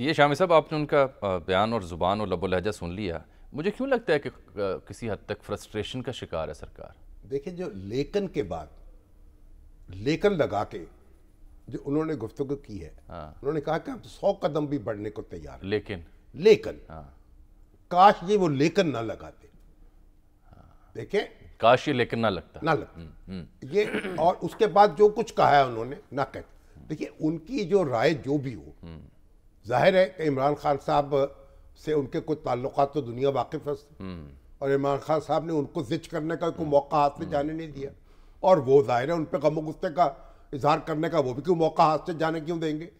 ये शामिल साहब आपने उनका बयान और ज़ुबान और लबोलहजा सुन लिया मुझे क्यों लगता है कि किसी हद तक फ्रस्ट्रेशन का शिकार है सरकार देखिए जो लेखन के बाद लेकन लगा के जो उन्होंने गुफ्तु की है हाँ। उन्होंने कहा कि आप सौ कदम भी बढ़ने को तैयार लेकिन लेकिन हाँ। काश ये वो लेकिन ना लगाते हाँ। देखे काश ये लेकिन ना लगता ना लगता हुँ, हम्म, हुँ। हम्म। ये और उसके बाद जो कुछ कहा है उन्होंने ना कहते देखिए उनकी जो राय जो भी हो हम्म। जाहिर है कि इमरान खान साहब से उनके कुछ ताल्लुक तो दुनिया वाकिफ है हम्म। और इमरान खान साहब ने उनको जिच करने का कोई मौका हाथ से जाने नहीं दिया और वो जाहिर है उन पर गम गुस्से का इजहार करने का वो भी क्यों मौका हाथ से जाने क्यों देंगे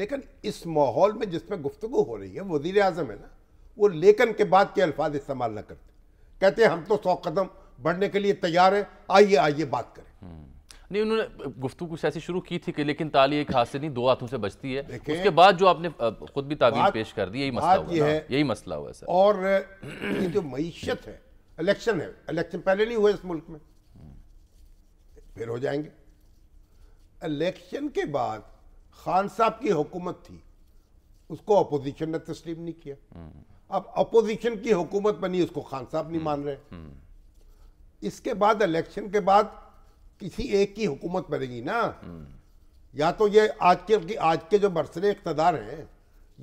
लेकिन इस माहौल में जिसमें गुफ्तु हो रही है वजीर अजम है ना वो लेकिन के बाद के अल्फाज इस्तेमाल ना करते कहते हैं हम तो सौ कदम बढ़ने के लिए तैयार हैं आइए आइए बात करें हम्म। नहीं उन्होंने गुफ्तु कुछ ऐसी शुरू की थी कि लेकिन ताली एक हाथ से नहीं दो हाथों से बचती है उसके बाद जो आपने खुद भी ताबीर पेश कर दी यही मसला हुआ यही मसला हुआ सर और ये जो मीशत है इलेक्शन है इलेक्शन पहले नहीं हुए इस मुल्क में फिर हो जाएंगे इलेक्शन के बाद खान साहब की हुकूमत थी उसको अपोजिशन ने तस्लीम नहीं किया अब अपोजिशन की हुकूमत बनी उसको खान साहब नहीं हम्म। मान रहे हम्म। इसके बाद इलेक्शन के बाद किसी एक की हुकूमत बनेगी ना या तो ये आज के आज के जो बरसरे इकतदार हैं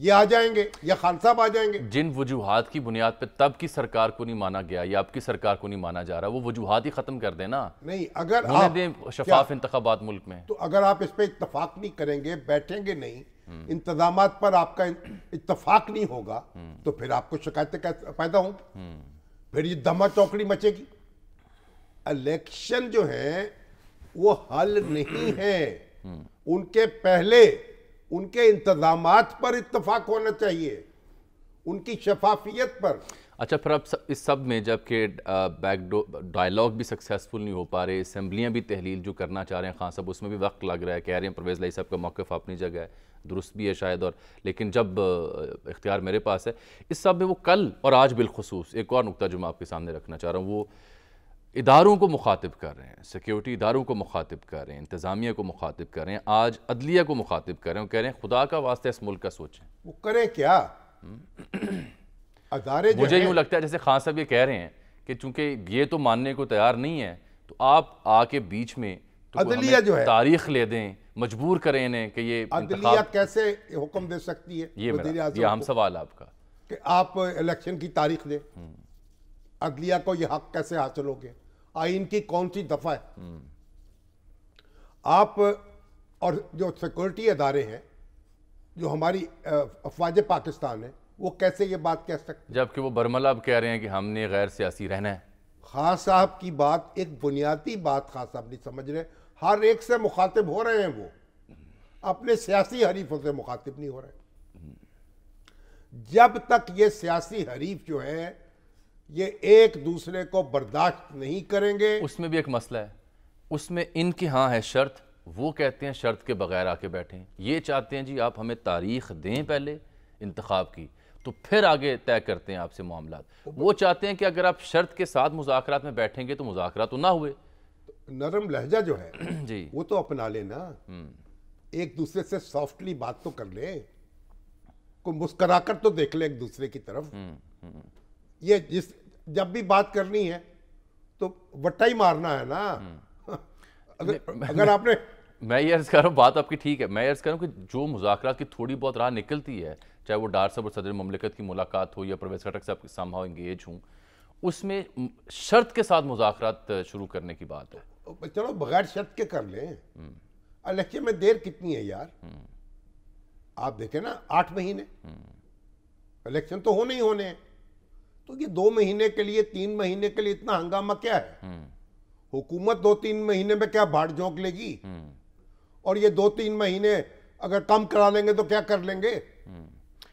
ये आ जाएंगे या खान साहब आ जाएंगे जिन वजूहत की बुनियाद पर तब की सरकार को नहीं माना गया या आपकी सरकार को नहीं माना जा रहा वो वजूहत ही खत्म कर देना नहीं अगर आप दें शफाफ इंतबात मुल्क में तो अगर आप इस पर इतफाक नहीं करेंगे बैठेंगे नहीं इंतजाम पर आपका इतफाक नहीं होगा तो फिर आपको शिकायतें पैदा होंगी हम्म। फिर ये दमा चौकड़ी मचेगी इलेक्शन जो है वो हल नहीं है उनके पहले उनके इंतजाम पर इतफाक होना चाहिए उनकी शफाफियत पर अच्छा फिर अब इस सब में जबकि बैक डायलॉग भी सक्सेसफुल नहीं हो पा रहे असम्बलियाँ भी तहलील जो करना चाह रहे हैं खान साहब उसमें भी वक्त लग रहा है कह रहे हैं परवेज़ लाई साहब का मौक़ अपनी जगह है दुरुस्त भी है शायद और लेकिन जब इख्तियार मेरे पास है इस सब में वो कल और आज बिलखसूस एक और नुकता जो मैं आपके सामने रखना चाह रहा हूँ वो इदारों को मुखातिब कर रहे हैं सिक्योरिटी इदारों को मुखातिब कर रहे हैं इंतज़ामिया को मुखातिब कर रहे हैं आज अदलिया को मुखातिब कर रहे हैं कह रहे हैं खुदा का वास्ते इस मुल्क का सोचें वो करें क्या अदारे मुझे यूँ लगता है जैसे खान साहब ये कह रहे हैं कि चूंकि ये तो मानने को तैयार नहीं है तो आप आके बीच में तो अदलिया जो है तारीख ले दें मजबूर करें इन्हें कि ये अदलिया कैसे हुक्म दे सकती है ये ये आम सवाल आपका कि आप इलेक्शन की तारीख दें हम्म। अदलिया को यह हक कैसे हासिल हो गया आइन की कौन सी दफा है आप और जो सिक्योरिटी अदारे हैं जो हमारी अफवाज पाकिस्तान है वो कैसे ये बात कह सकते जबकि वो बर्मला कह रहे हैं कि हमने गैर सियासी रहना है खास साहब की बात एक बुनियादी बात खास साहब नहीं समझ रहे हर एक से मुखातिब हो रहे हैं वो अपने सियासी हरीफों से मुखातिब नहीं हो रहे जब तक ये सियासी हरीफ जो है ये एक दूसरे को बर्दाश्त नहीं करेंगे उसमें भी एक मसला है उसमें इनकी हाँ है शर्त वो कहते हैं शर्त के बगैर आके बैठे ये चाहते हैं जी आप हमें तारीख दें पहले इंतखब की तो फिर आगे तय करते हैं आपसे मामला वो चाहते हैं कि अगर आप शर्त के साथ मुजाकर में बैठेंगे तो मुजाकर तो ना हुए नरम लहजा जो है जी वो तो अपना लेना हम्म। एक दूसरे से सॉफ्टली बात तो कर ले को मुस्कुराकर तो देख ले एक दूसरे की तरफ हम्म, हम्म। ये जिस जब भी बात करनी है तो वट्टा ही मारना है ना हम्म। अगर अगर आपने मैं ये अर्ज कर रहा हूँ बात आपकी ठीक है मैं अर्ज कर रहा हूँ कि जो मुजाकर की थोड़ी बहुत राह निकलती है चाहे वो डार साहब और सदर ममलिकत की मुलाकात हो या प्रवेश खटक साहब सामहाव इंगेज हूँ उसमें शर्त के साथ मुजाकर शुरू करने की बात है चलो बगैर शर्त के कर लें इलेक्शन हम्म। में देर कितनी है यार हम्म। आप देखें ना आठ महीने इलेक्शन तो होने ही होने हैं तो ये दो महीने के लिए तीन महीने के लिए इतना हंगामा क्या है हम्म। हुकूमत दो तीन महीने में क्या भाड़ झोंक लेगी हम्म। और ये दो तीन महीने अगर कम करा लेंगे तो क्या कर लेंगे हम्म।